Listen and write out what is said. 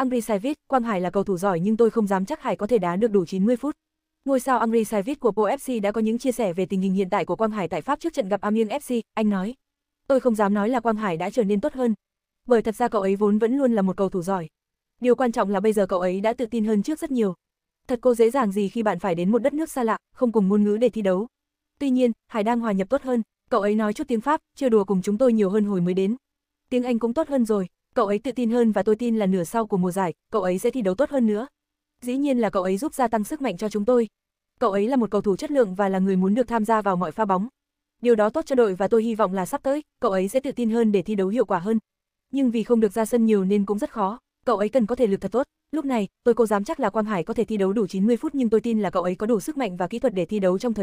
Amri Savic, Quang Hải là cầu thủ giỏi nhưng tôi không dám chắc Hải có thể đá được đủ 90 phút. Ngôi sao Amri Savic của Po FC đã có những chia sẻ về tình hình hiện tại của Quang Hải tại Pháp trước trận gặp Amiens FC, anh nói. Tôi không dám nói là Quang Hải đã trở nên tốt hơn, bởi thật ra cậu ấy vốn vẫn luôn là một cầu thủ giỏi. Điều quan trọng là bây giờ cậu ấy đã tự tin hơn trước rất nhiều. Thật cô dễ dàng gì khi bạn phải đến một đất nước xa lạ, không cùng ngôn ngữ để thi đấu. Tuy nhiên, Hải đang hòa nhập tốt hơn, cậu ấy nói chút tiếng Pháp, chưa đùa cùng chúng tôi nhiều hơn hồi mới đến. Tiếng Anh cũng tốt hơn rồi, Cậu ấy tự tin hơn và tôi tin là nửa sau của mùa giải, cậu ấy sẽ thi đấu tốt hơn nữa. Dĩ nhiên là cậu ấy giúp gia tăng sức mạnh cho chúng tôi. Cậu ấy là một cầu thủ chất lượng và là người muốn được tham gia vào mọi pha bóng. Điều đó tốt cho đội và tôi hy vọng là sắp tới, cậu ấy sẽ tự tin hơn để thi đấu hiệu quả hơn. Nhưng vì không được ra sân nhiều nên cũng rất khó, cậu ấy cần có thể lực thật tốt. Lúc này, tôi cố dám chắc là Quang Hải có thể thi đấu đủ 90 phút nhưng tôi tin là cậu ấy có đủ sức mạnh và kỹ thuật để thi đấu trong thời